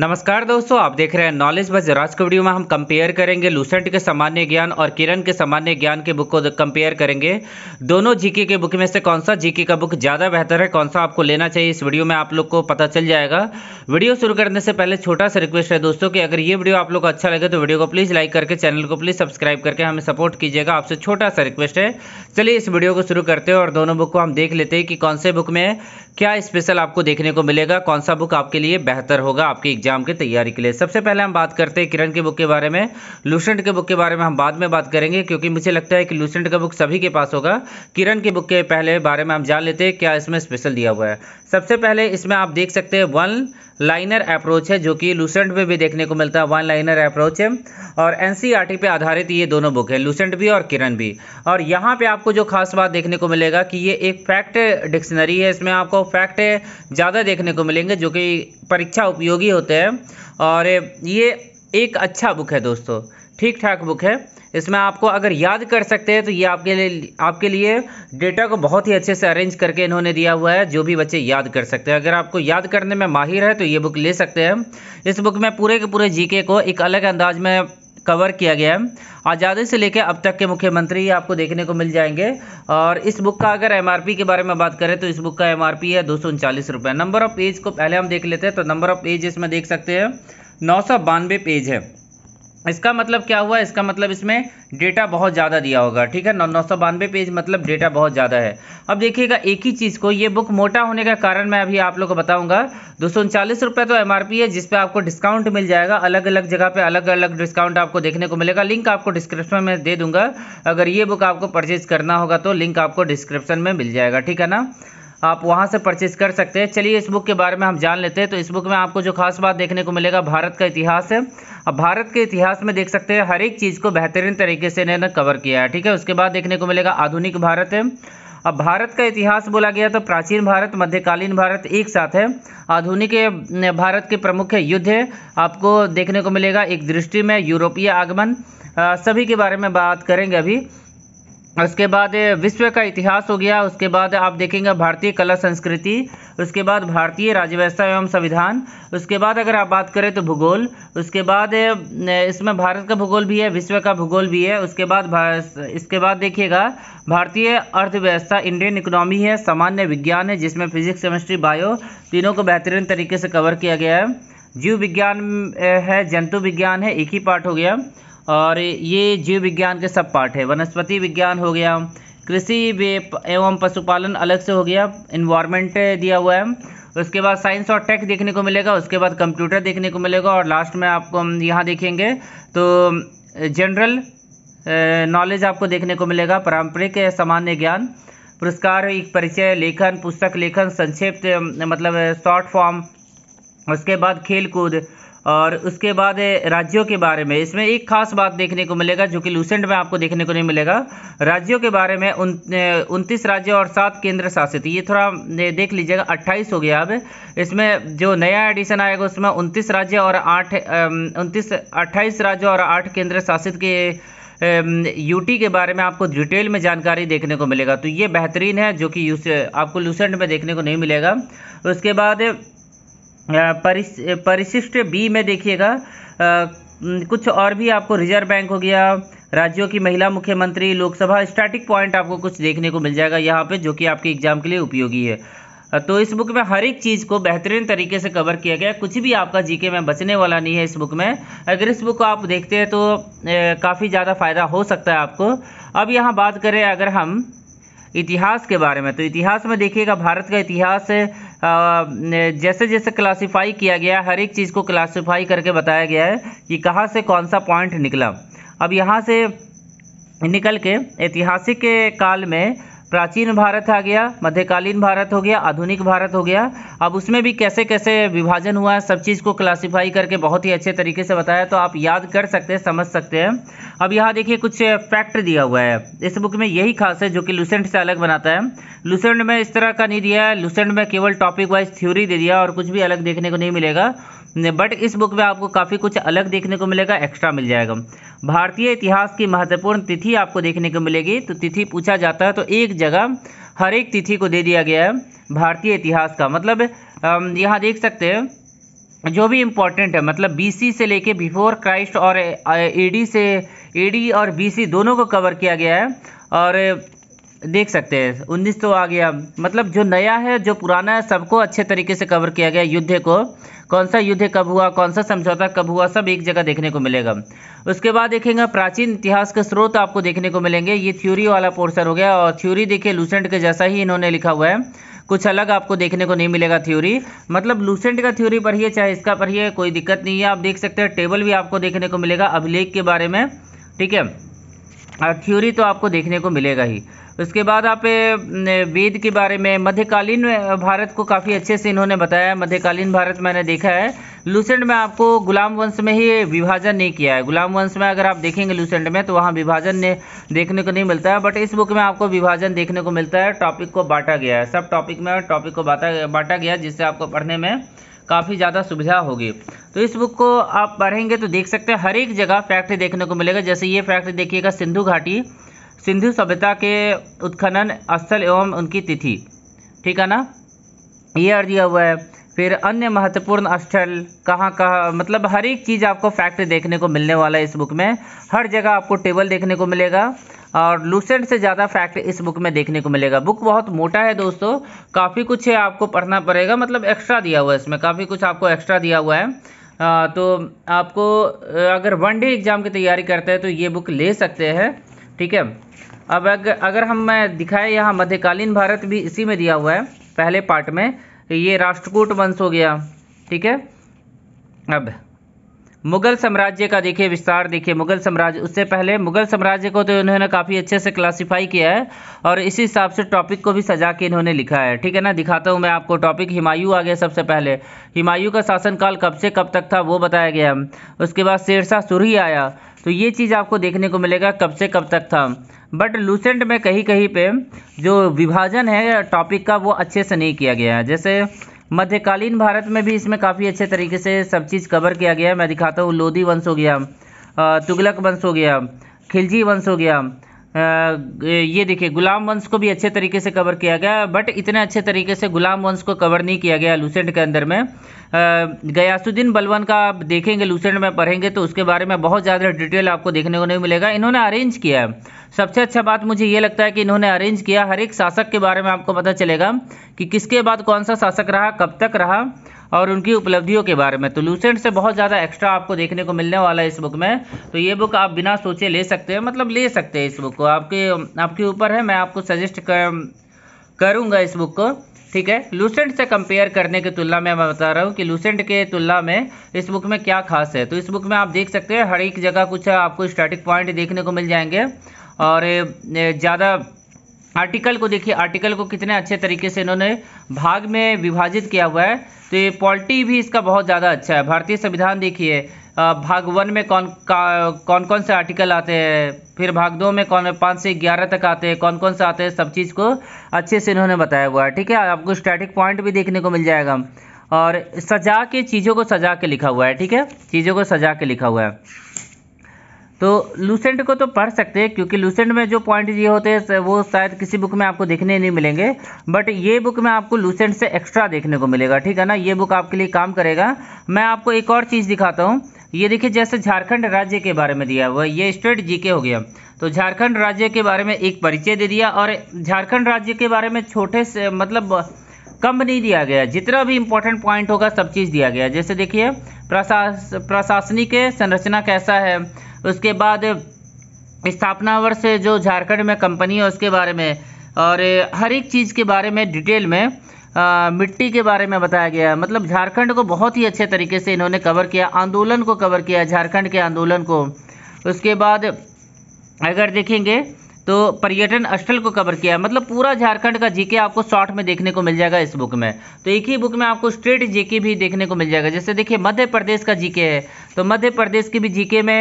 नमस्कार दोस्तों आप देख रहे हैं नॉलेज बस राज वीडियो में हम कंपेयर करेंगे लूसेंट के सामान्य ज्ञान और किरण के सामान्य ज्ञान के बुक को कंपेयर करेंगे दोनों जीके के बुक में से कौन सा जीके का बुक ज़्यादा बेहतर है कौन सा आपको लेना चाहिए इस वीडियो में आप लोग को पता चल जाएगा वीडियो शुरू करने से पहले छोटा सा रिक्वेस्ट है दोस्तों की अगर ये वीडियो आप लोग को अच्छा लगे तो वीडियो को प्लीज़ लाइक करके चैनल को प्लीज़ सब्सक्राइब करके हमें सपोर्ट कीजिएगा आपसे छोटा सा रिक्वेस्ट है चलिए इस वीडियो को शुरू करते हैं और दोनों बुक को हम देख लेते हैं कि कौन से बुक में क्या स्पेशल आपको देखने को मिलेगा कौन सा बुक आपके लिए बेहतर होगा आपके एग्जाम एग्जाम की तैयारी के लिए सबसे पहले हम बात करते हैं किरण के बुक के बारे में लूसेंट के बुक के बारे में हम बाद में बात करेंगे क्योंकि मुझे लगता है कि लूसेंट का बुक सभी के पास होगा किरण के बुक के पहले बारे में हम जान लेते हैं क्या इसमें स्पेशल दिया हुआ है सबसे पहले इसमें आप देख सकते हैं वन लाइनर अप्रोच है जो कि लूसेंट में भी देखने को मिलता है वन लाइनर अप्रोच है और एनसीईआरटी e पे आधारित ये दोनों बुक है लूसेंट भी और किरण भी और यहाँ पे आपको जो खास बात देखने को मिलेगा कि ये एक फैक्ट डिक्शनरी है इसमें आपको फैक्ट ज़्यादा देखने को मिलेंगे जो कि परीक्षा उपयोगी होते हैं और ये एक अच्छा बुक है दोस्तों ठीक ठाक बुक है इसमें आपको अगर याद कर सकते हैं तो ये आपके लिए आपके लिए डेटा को बहुत ही अच्छे से अरेंज करके इन्होंने दिया हुआ है जो भी बच्चे याद कर सकते हैं अगर आपको याद करने में माहिर है तो ये बुक ले सकते हैं इस बुक में पूरे के पूरे जीके को एक अलग अंदाज में कवर किया गया है आज़ादी से लेकर अब तक के मुख्यमंत्री आपको देखने को मिल जाएंगे और इस बुक का अगर एम के बारे में बात करें तो इस बुक का एम है दो रुपये नंबर ऑफ पेज को पहले हम देख लेते हैं तो नंबर ऑफ पेज इसमें देख सकते हैं नौ पेज है इसका मतलब क्या हुआ इसका मतलब इसमें डेटा बहुत ज़्यादा दिया होगा ठीक है नौ नौ सौ बानवे पेज मतलब डेटा बहुत ज़्यादा है अब देखिएगा एक ही चीज़ को ये बुक मोटा होने का कारण मैं अभी आप लोग को बताऊंगा दो सौ उनचालीस रुपये तो एम है जिस पे आपको डिस्काउंट मिल जाएगा अलग अलग जगह पे अलग अलग डिस्काउंट आपको देखने को मिलेगा लिंक आपको डिस्क्रिप्शन में दे दूंगा अगर ये बुक आपको परचेज करना होगा तो लिंक आपको डिस्क्रिप्शन में मिल जाएगा ठीक है ना आप वहाँ से परचेज कर सकते हैं चलिए इस बुक के बारे में हम जान लेते हैं तो इस बुक में आपको जो खास बात देखने को मिलेगा भारत का इतिहास है अब भारत के इतिहास में देख सकते हैं हर एक चीज़ को बेहतरीन तरीके से इन्होंने कवर किया है ठीक है उसके बाद देखने को मिलेगा आधुनिक भारत है अब भारत का इतिहास बोला गया तो प्राचीन भारत मध्यकालीन भारत एक साथ है आधुनिक भारत के प्रमुख युद्ध है आपको देखने को मिलेगा एक दृष्टि में यूरोपीय आगमन सभी के बारे में बात करेंगे अभी उसके बाद विश्व का इतिहास हो गया उसके बाद आप देखेंगे भारतीय कला संस्कृति उसके बाद भारतीय राज्य व्यवस्था एवं संविधान उसके बाद अगर आप बात करें तो भूगोल उसके बाद इसमें भारत का भूगोल भी है विश्व का भूगोल भी है उसके बाद इसके बाद देखिएगा भारतीय अर्थव्यवस्था इंडियन इकोनॉमी है सामान्य विज्ञान है जिसमें फिजिक्स केमिस्ट्री बायो तीनों को बेहतरीन तरीके से कवर किया गया है जीव विज्ञान है जंतु विज्ञान है एक ही पार्ट हो गया और ये जीव विज्ञान के सब पार्ट है वनस्पति विज्ञान हो गया कृषि एवं पशुपालन अलग से हो गया इन्वायरमेंट दिया हुआ है उसके बाद साइंस और टेक देखने को मिलेगा उसके बाद कंप्यूटर देखने को मिलेगा और लास्ट में आपको हम यहाँ देखेंगे तो जनरल नॉलेज आपको देखने को मिलेगा पारंपरिक सामान्य ज्ञान पुरस्कार परिचय लेखन पुस्तक लेखन संक्षिप्त मतलब शॉर्ट फॉर्म उसके बाद खेल कूद और उसके बाद राज्यों के बारे में इसमें एक खास बात देखने को मिलेगा जो कि लूसेंट में आपको देखने को नहीं मिलेगा राज्यों के बारे में उन उनतीस राज्य और सात केंद्र शासित ये थोड़ा देख लीजिएगा अट्ठाईस हो गया अब इसमें जो नया एडिशन आएगा उसमें उनतीस राज्य और आठ उनतीस अट्ठाईस राज्य और आठ केंद्र शासित के यूटी के बारे में आपको डिटेल में जानकारी देखने को मिलेगा तो ये बेहतरीन है जो कि आपको लूसेंट में देखने को नहीं मिलेगा उसके बाद परिशिष्ट बी में देखिएगा कुछ और भी आपको रिजर्व बैंक हो गया राज्यों की महिला मुख्यमंत्री लोकसभा स्टार्टिंग पॉइंट आपको कुछ देखने को मिल जाएगा यहाँ पे जो कि आपके एग्जाम के लिए उपयोगी है तो इस बुक में हर एक चीज़ को बेहतरीन तरीके से कवर किया गया कुछ भी आपका जीके में बचने वाला नहीं है इस बुक में अगर इस बुक को आप देखते हैं तो काफ़ी ज़्यादा फ़ायदा हो सकता है आपको अब यहाँ बात करें अगर हम इतिहास के बारे में तो इतिहास में देखिएगा भारत का इतिहास जैसे जैसे क्लासीफाई किया गया हर एक चीज़ को क्लासीफाई करके बताया गया है कि कहाँ से कौन सा पॉइंट निकला अब यहाँ से निकल के ऐतिहासिक काल में प्राचीन भारत आ गया मध्यकालीन भारत हो गया आधुनिक भारत हो गया अब उसमें भी कैसे कैसे विभाजन हुआ है सब चीज़ को क्लासिफाई करके बहुत ही अच्छे तरीके से बताया तो आप याद कर सकते हैं समझ सकते हैं अब यहाँ देखिए कुछ फैक्ट दिया हुआ है इस बुक में यही खास है जो कि लूसेंट से अलग बनाता है लूसेंट में इस तरह का नहीं दिया है लूसेंट में केवल टॉपिक वाइज थ्योरी दे दिया और कुछ भी अलग देखने को नहीं मिलेगा बट इस बुक में आपको काफ़ी कुछ अलग देखने को मिलेगा एक्स्ट्रा मिल जाएगा भारतीय इतिहास की महत्वपूर्ण तिथि आपको देखने को मिलेगी तो तिथि पूछा जाता है तो एक जगह हर एक तिथि को दे दिया गया है भारतीय इतिहास का मतलब यहाँ देख सकते हैं जो भी इम्पोर्टेंट है मतलब बीसी से लेके बिफोर क्राइस्ट और एडी से एडी और बीसी दोनों को कवर किया गया है और देख सकते हैं उन्नीस तो आ गया मतलब जो नया है जो पुराना है सबको अच्छे तरीके से कवर किया गया युद्ध को कौन सा युद्ध कब हुआ कौन सा समझौता कब हुआ सब एक जगह देखने को मिलेगा उसके बाद देखेंगे प्राचीन इतिहास के स्रोत आपको देखने को मिलेंगे ये थ्योरी वाला पोर्सन हो गया और थ्योरी देखिए लूसेंट के जैसा ही इन्होंने लिखा हुआ है कुछ अलग आपको देखने को नहीं मिलेगा थ्योरी मतलब लूसेंट का थ्योरी पढ़िए चाहे इसका पढ़िए कोई दिक्कत नहीं है आप देख सकते हैं टेबल भी आपको देखने को मिलेगा अभिलेख के बारे में ठीक है थ्योरी तो आपको देखने को मिलेगा ही उसके बाद आप वेद के बारे में मध्यकालीन भारत को काफ़ी अच्छे से इन्होंने बताया मध्यकालीन भारत मैंने देखा है लूसेंट में आपको गुलाम वंश में ही विभाजन नहीं किया है गुलाम वंश में अगर आप देखेंगे लूसेंट में तो वहाँ विभाजन ने देखने को नहीं मिलता है बट इस बुक में आपको विभाजन देखने को मिलता है टॉपिक को बांटा गया है सब टॉपिक में टॉपिक को बांटा बांटा गया जिससे आपको पढ़ने में काफ़ी ज़्यादा सुविधा होगी तो इस बुक को आप पढ़ेंगे तो देख सकते हैं हर एक जगह फैक्ट देखने को मिलेगा जैसे ये फैक्ट देखिएगा सिंधु घाटी सिंधु सभ्यता के उत्खनन स्थल एवं उनकी तिथि ठीक है ना ये और दिया हुआ है फिर अन्य महत्वपूर्ण स्थल कहाँ कहाँ मतलब हर एक चीज़ आपको फैक्ट देखने को मिलने वाला है इस बुक में हर जगह आपको टेबल देखने को मिलेगा और लूसेंट से ज़्यादा फैक्ट इस बुक में देखने को मिलेगा बुक बहुत मोटा है दोस्तों काफ़ी कुछ है आपको पढ़ना पड़ेगा मतलब एक्स्ट्रा दिया हुआ है इसमें काफ़ी कुछ आपको एक्स्ट्रा दिया हुआ है आ, तो आपको अगर वन डे एग्ज़ाम की तैयारी करते हैं तो ये बुक ले सकते हैं ठीक है अब अगर हम मैं दिखाए यहाँ मध्यकालीन भारत भी इसी में दिया हुआ है पहले पार्ट में ये राष्ट्रकूट वंश हो गया ठीक है अब मुगल साम्राज्य का देखिए विस्तार देखिए मुगल साम्राज्य उससे पहले मुगल साम्राज्य को तो इन्होंने काफ़ी अच्छे से क्लासिफाई किया है और इसी हिसाब से टॉपिक को भी सजा के इन्होंने लिखा है ठीक है ना दिखाता हूँ मैं आपको टॉपिक हिमायू आ गया सबसे पहले हिमायू का शासनकाल कब से कब तक था वो बताया गया उसके बाद शेरशाह सुरही आया तो ये चीज़ आपको देखने को मिलेगा कब से कब तक था बट लूसेंट में कहीं कहीं पर जो विभाजन है टॉपिक का वो अच्छे से नहीं किया गया है जैसे मध्यकालीन भारत में भी इसमें काफ़ी अच्छे तरीके से सब चीज़ कवर किया गया है मैं दिखाता हूँ लोधी वंश हो गया तुगलक वंश हो गया खिलजी वंश हो गया ये देखिए गुलाम वंश को भी अच्छे तरीके से कवर किया गया बट इतने अच्छे तरीके से गुलाम वंश को कवर नहीं किया गया लूसेंट के अंदर में गयासुद्दीन बलवन का आप देखेंगे लूसेंट में पढ़ेंगे तो उसके बारे में बहुत ज़्यादा डिटेल आपको देखने को नहीं मिलेगा इन्होंने अरेंज किया है सबसे अच्छा बात मुझे ये लगता है कि इन्होंने अरेंज किया हर एक शासक के बारे में आपको पता चलेगा कि किसके बाद कौन सा शासक रहा कब तक रहा और उनकी उपलब्धियों के बारे में तो लूसेंट से बहुत ज़्यादा एक्स्ट्रा आपको देखने को मिलने वाला है इस बुक में तो ये बुक आप बिना सोचे ले सकते हैं मतलब ले सकते हैं इस बुक को आपके आपके ऊपर है मैं आपको सजेस्ट कर करूँगा इस बुक को ठीक है लूसेंट से कंपेयर करने की तुलना में मैं बता रहा हूँ कि लूसेंट के तुलना में इस बुक में क्या खास है तो इस बुक में आप देख सकते हैं हर एक जगह कुछ आपको स्टैटिक पॉइंट देखने को मिल जाएंगे और ज़्यादा आर्टिकल को देखिए आर्टिकल को कितने अच्छे तरीके से इन्होंने भाग में विभाजित किया हुआ है तो ये पॉलिटी भी इसका बहुत ज़्यादा अच्छा है भारतीय संविधान देखिए भाग वन में कौन कौन कौन से आर्टिकल आते हैं फिर भाग दो में कौन पाँच से ग्यारह तक आते हैं कौन कौन से आते हैं सब चीज़ को अच्छे से इन्होंने बताया हुआ है ठीक है आपको स्टैटिक पॉइंट भी देखने को मिल जाएगा और सजा के चीज़ों को सजा के लिखा हुआ है ठीक है चीज़ों को सजा के लिखा हुआ है तो लूसेंट को तो पढ़ सकते हैं क्योंकि लूसेंट में जो पॉइंट ये होते हैं वो शायद किसी बुक में आपको देखने नहीं मिलेंगे बट ये बुक में आपको लूसेंट से एक्स्ट्रा देखने को मिलेगा ठीक है ना ये बुक आपके लिए काम करेगा मैं आपको एक और चीज़ दिखाता हूँ ये देखिए जैसे झारखंड राज्य के बारे में दिया हुआ ये स्टेट जी हो गया तो झारखंड राज्य के बारे में एक परिचय दे दिया और झारखंड राज्य के बारे में छोटे से मतलब कम नहीं दिया गया जितना भी इम्पोर्टेंट पॉइंट होगा सब चीज़ दिया गया जैसे देखिए प्रशास प्रशासनिक संरचना कैसा है उसके बाद स्थापना वर्ष जो झारखंड में कंपनी है उसके बारे में और हर एक चीज़ के बारे में डिटेल में आ, मिट्टी के बारे में बताया गया मतलब झारखंड को बहुत ही अच्छे तरीके से इन्होंने कवर किया आंदोलन को कवर किया झारखंड के आंदोलन को उसके बाद अगर देखेंगे तो पर्यटन स्थल को कवर किया मतलब पूरा झारखंड का जीके आपको शॉर्ट में देखने को मिल जाएगा इस बुक में तो एक ही बुक में आपको स्ट्रेट जीके भी देखने को मिल जाएगा जैसे देखिए मध्य प्रदेश का जीके है तो मध्य प्रदेश के भी जीके में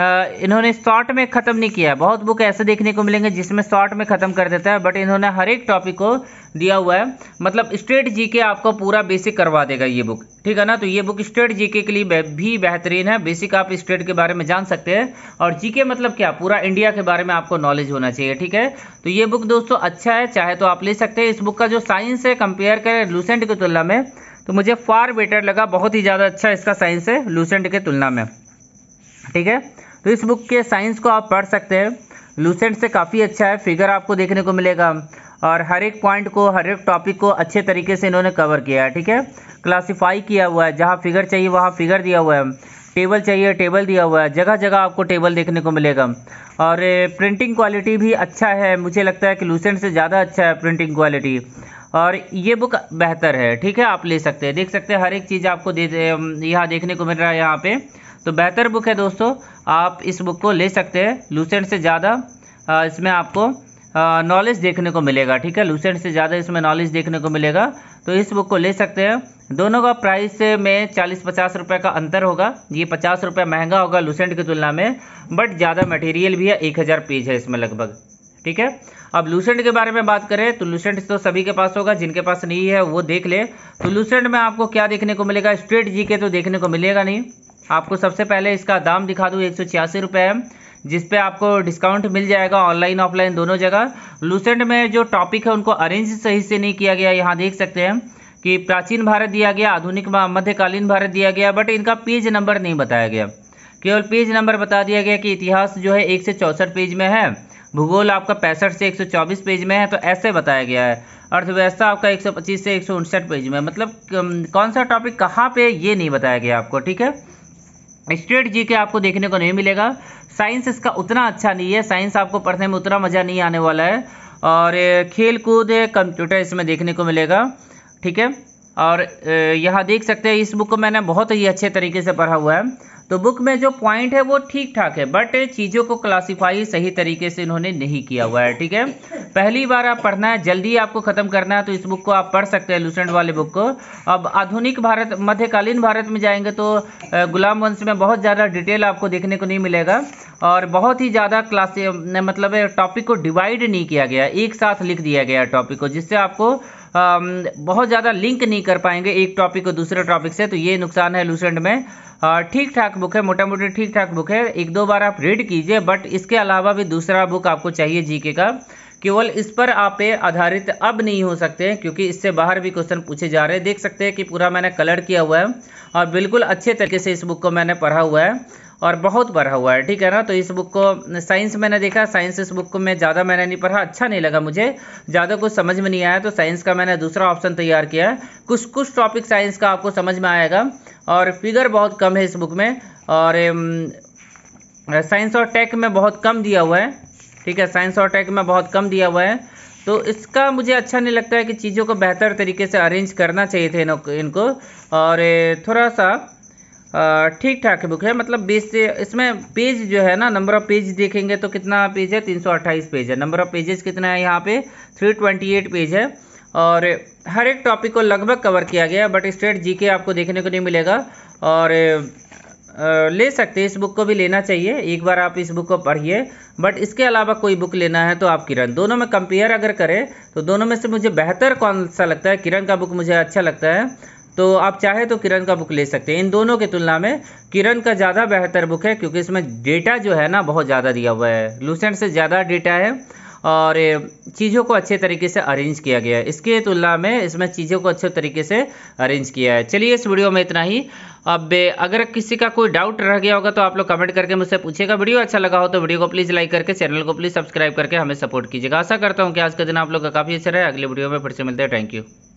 इन्होंने शॉर्ट में ख़त्म नहीं किया बहुत बुक ऐसे देखने को मिलेंगे जिसमें शॉर्ट में ख़त्म कर देता है बट इन्होंने हर एक टॉपिक को दिया हुआ है मतलब स्ट्रेट जी के आपको पूरा बेसिक करवा देगा ये बुक ठीक है ना तो ये बुक स्ट्रेट जीके के लिए भी बेहतरीन है बेसिक आप स्टेट के बारे में जान सकते हैं और जीके मतलब क्या पूरा इंडिया के बारे में आपको नॉलेज होना चाहिए ठीक है तो ये बुक दोस्तों अच्छा है चाहे तो आप ले सकते हैं इस बुक का जो साइंस है कंपेयर करें लूसेंट की तुलना में तो मुझे फार बेटर लगा बहुत ही ज़्यादा अच्छा इसका साइंस है लूसेंट के तुलना में ठीक है तो इस बुक के साइंस को आप पढ़ सकते हैं लूसेंट से काफ़ी अच्छा है फिगर आपको देखने को मिलेगा और हर एक पॉइंट को हर एक टॉपिक को अच्छे तरीके से इन्होंने कवर किया है ठीक है क्लासीफाई किया हुआ है जहाँ फिगर चाहिए वहाँ फिगर दिया हुआ है टेबल चाहिए टेबल दिया हुआ है जगह जगह आपको टेबल देखने को मिलेगा और प्रिंटिंग क्वालिटी भी अच्छा है मुझे लगता है कि लूसेंट से ज़्यादा अच्छा है प्रिंटिंग क्वालिटी और ये बुक बेहतर है ठीक है आप ले सकते हैं देख सकते हैं हर एक चीज़ आपको दे, यहाँ देखने को मिल रहा है यहाँ पर तो बेहतर बुक है दोस्तों आप इस बुक को ले सकते हैं लूसेंट से ज़्यादा इसमें आपको नॉलेज देखने को मिलेगा ठीक है लूसेंट से ज़्यादा इसमें नॉलेज देखने को मिलेगा तो इस बुक को ले सकते हैं दोनों का प्राइस में चालीस पचास रुपये का अंतर होगा ये पचास रुपये महंगा होगा लूसेंट की तुलना में बट ज़्यादा मटेरियल भी है एक हज़ार पेज है इसमें लगभग ठीक है अब लूसेंट के बारे में बात करें तो लूसेंट तो सभी के पास होगा जिनके पास नहीं है वो देख ले तो लूसेंट में आपको क्या देखने को मिलेगा स्ट्रेट जी के तो देखने को मिलेगा नहीं आपको सबसे पहले इसका दाम दिखा दूँ एक सौ छियासी रुपये जिस पे आपको डिस्काउंट मिल जाएगा ऑनलाइन ऑफलाइन दोनों जगह लूसेंट में जो टॉपिक है उनको अरेंज सही से नहीं किया गया यहाँ देख सकते हैं कि प्राचीन भारत दिया गया आधुनिक मध्यकालीन भारत दिया गया बट इनका पेज नंबर नहीं बताया गया केवल पेज नंबर बता दिया गया कि इतिहास जो है एक चौंसठ पेज में है भूगोल आपका पैंसठ से एक पेज में है तो ऐसे बताया गया है अर्थव्यवस्था आपका 125 से एक पेज में मतलब कौन सा टॉपिक कहाँ पे ये नहीं बताया गया आपको ठीक है स्ट्रेट जी के आपको देखने को नहीं मिलेगा साइंस इसका उतना अच्छा नहीं है साइंस आपको पढ़ने में उतना मज़ा नहीं आने वाला है और खेल कूद कंप्यूटर इसमें देखने को मिलेगा ठीक है और यहाँ देख सकते हैं इस बुक को मैंने बहुत ही अच्छे तरीके से पढ़ा हुआ है तो बुक में जो पॉइंट है वो ठीक ठाक है बट चीज़ों को क्लासीफाई सही तरीके से इन्होंने नहीं किया हुआ है ठीक है पहली बार आप पढ़ना है जल्दी आपको ख़त्म करना है तो इस बुक को आप पढ़ सकते हैं लूसेंट वाले बुक को अब आधुनिक भारत मध्यकालीन भारत में जाएंगे तो गुलाम वंश में बहुत ज़्यादा डिटेल आपको देखने को नहीं मिलेगा और बहुत ही ज़्यादा क्लासी मतलब टॉपिक को डिवाइड नहीं किया गया एक साथ लिख दिया गया टॉपिक को जिससे आपको बहुत ज़्यादा लिंक नहीं कर पाएंगे एक टॉपिक को दूसरे टॉपिक से तो ये नुकसान है लूसेंट में ठीक ठाक बुक है मोटा मोटी ठीक ठाक बुक है एक दो बार आप रीड कीजिए बट इसके अलावा भी दूसरा बुक आपको चाहिए जीके का केवल इस पर आप आधारित अब नहीं हो सकते हैं क्योंकि इससे बाहर भी क्वेश्चन पूछे जा रहे हैं देख सकते हैं कि पूरा मैंने कलर किया हुआ है और बिल्कुल अच्छे तरीके से इस बुक को मैंने पढ़ा हुआ है और बहुत पढ़ा हुआ है ठीक है ना तो इस बुक को साइंस मैंने देखा साइंस इस बुक को मैं ज़्यादा मैंने नहीं पढ़ा अच्छा नहीं लगा मुझे ज़्यादा कुछ समझ में नहीं आया तो साइंस का मैंने दूसरा ऑप्शन तैयार किया है कुछ कुछ टॉपिक साइंस का आपको समझ में आएगा और फिगर बहुत कम है इस बुक में और साइंस um, और टेक में बहुत कम दिया हुआ है ठीक है साइंस और टेक में बहुत कम दिया हुआ है तो इसका मुझे अच्छा नहीं लगता है कि चीज़ों को बेहतर तरीके से अरेंज करना चाहिए थे इनको और थोड़ा सा ठीक ठाक बुक है मतलब बीस से इसमें पेज जो है ना नंबर ऑफ पेज देखेंगे तो कितना पेज है तीन सौ अट्ठाईस पेज है नंबर ऑफ पेजेस कितना है यहाँ पे थ्री ट्वेंटी एट पेज है और हर एक टॉपिक को लगभग कवर किया गया है बट स्टेट जी के आपको देखने को नहीं मिलेगा और ले सकते हैं इस बुक को भी लेना चाहिए एक बार आप इस बुक को पढ़िए बट इसके अलावा कोई बुक लेना है तो आप किरण दोनों में कंपेयर अगर करें तो दोनों में से मुझे बेहतर कौन सा लगता है किरण का बुक मुझे अच्छा लगता है तो आप चाहे तो किरण का बुक ले सकते हैं इन दोनों की तुलना में किरण का ज़्यादा बेहतर बुक है क्योंकि इसमें डेटा जो है ना बहुत ज़्यादा दिया हुआ है लूसेंट से ज़्यादा डेटा है और चीज़ों को अच्छे तरीके से अरेंज किया गया है इसके तुलना में इसमें चीज़ों को अच्छे तरीके से अरेंज किया है चलिए इस वीडियो में इतना ही अब अगर किसी का कोई डाउट रह गया होगा तो आप लोग कमेंट करके मुझसे पूछेगा वीडियो अच्छा लगा हो तो वीडियो को प्लीज़ लाइक करके चैनल को प्लीज़ सब्सक्राइब करके हमें सपोर्ट कीजिएगा आशा करता हूँ कि आज का दिन आप लोग का काफ़ी अच्छा रहे अगले वीडियो में फिर से मिलते हैं थैंक यू